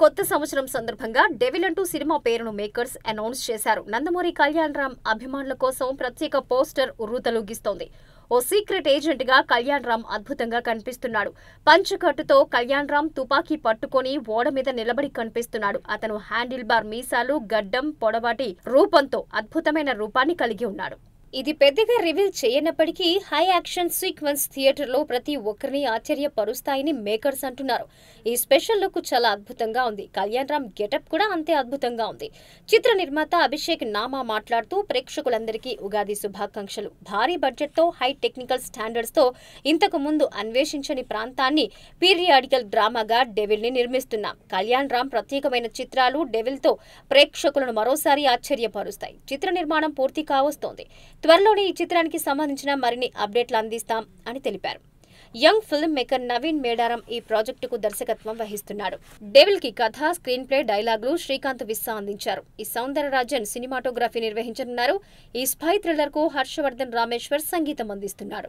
కొత్త సంవత్సరం సందర్భంగా డెవిల్ అంటూ సినిమా పేరును మేకర్స్ అనౌన్స్ చేశారు నందమూరి కళ్యాణ్ రామ్ అభిమానుల కోసం ప్రత్యేక పోస్టర్ ఉర్రూతలూగిస్తోంది ఓ సీక్రెట్ ఏజెంట్ గా కళ్యాణ్ రామ్ అద్భుతంగా కనిపిస్తున్నాడు పంచకట్టుతో కళ్యాణ్ రామ్ తుపాకీ పట్టుకొని ఓడ మీద నిలబడి కనిపిస్తున్నాడు అతను హ్యాండిల్ బార్ మీసాలు గడ్డం పొడవాటి రూపంతో అద్భుతమైన రూపాన్ని కలిగి ఉన్నాడు ఇది పెద్దగా రివీల్ చేయనప్పటికీ హై యాక్షన్ సీక్వెన్స్ థియేటర్లో ప్రతి ఒక్కరిని ఆశ్చర్యపరుస్తాయని మేకర్స్ అంటున్నారు ఈ స్పెషల్ లుక్ చాలా అద్భుతంగా ఉంది కళ్యాణ్ రామ్ గెటప్ కూడా అంతే అద్భుతంగా ఉంది చిత్ర నిర్మాత అభిషేక్ నామా మాట్లాడుతూ ప్రేక్షకులందరికీ ఉగాది శుభాకాంక్షలు భారీ బడ్జెట్తో హై టెక్నికల్ స్టాండర్డ్స్తో ఇంతకు ముందు అన్వేషించని ప్రాంతాన్ని పీరియాడికల్ డ్రామాగా డెవిల్ని నిర్మిస్తున్నాం కళ్యాణ్ రామ్ ప్రత్యేకమైన చిత్రాలు డెవిల్తో ప్రేక్షకులను మరోసారి ఆశ్చర్యపరుస్తాయి చిత్ర నిర్మాణం పూర్తి కావస్తోంది త్వరలోనే ఈ చిత్రానికి సంబంధించిన మరిన్ని అప్డేట్లు అందిస్తాం అని తెలిపారు young film maker Naveen Medaram ఈ ప్రాజెక్టుకు దర్శకత్వం వహిస్తున్నాడు డేవిల్ కి కథ స్క్రీన్ ప్లే డైలాగులు శ్రీకాంత్ విస్సా అందించారు ఈ సౌందరరాజన్ సినిమాటోగ్రఫీ నిర్వహించనున్నారు ఈ స్పై థ్రిల్లర్ కు హర్షవర్ధన్ రామేశ్వర్ సంగీతం అందిస్తున్నాడు